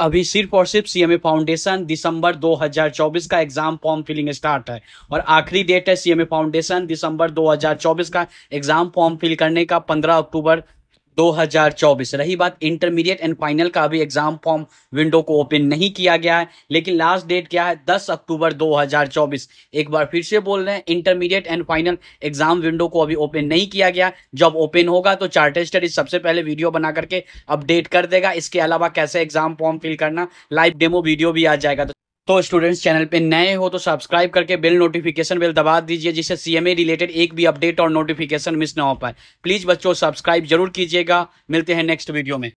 अभी सिर्फ और सिर्फ सीएमए फाउंडेशन दिसंबर 2024 का एग्जाम फॉर्म फिलिंग स्टार्ट है और आखिरी डेट है सीएमए फाउंडेशन दिसंबर 2024 का एग्जाम फॉर्म फिल करने का 15 अक्टूबर 2024 रही बात इंटरमीडिएट एंड फाइनल का अभी एग्जाम फॉर्म विंडो को ओपन नहीं किया गया है लेकिन लास्ट डेट क्या है 10 अक्टूबर 2024 एक बार फिर से बोल रहे हैं intermediate and final exam window को अभी ओपन नहीं किया गया जब ओपन होगा तो चार्टेड स्टडीज सबसे पहले वीडियो बना करके अपडेट कर देगा इसके अलावा कैसे एग्जाम फॉर्म फिल करना लाइव डेमो वीडियो भी आ जाएगा तो तो स्टूडेंट्स चैनल पे नए हो तो सब्सक्राइब करके बेल नोटिफिकेशन बेल दबा दीजिए जिससे सीएमए रिलेटेड एक भी अपडेट और नोटिफिकेशन मिस ना हो पाए प्लीज़ बच्चों सब्सक्राइब जरूर कीजिएगा मिलते हैं नेक्स्ट वीडियो में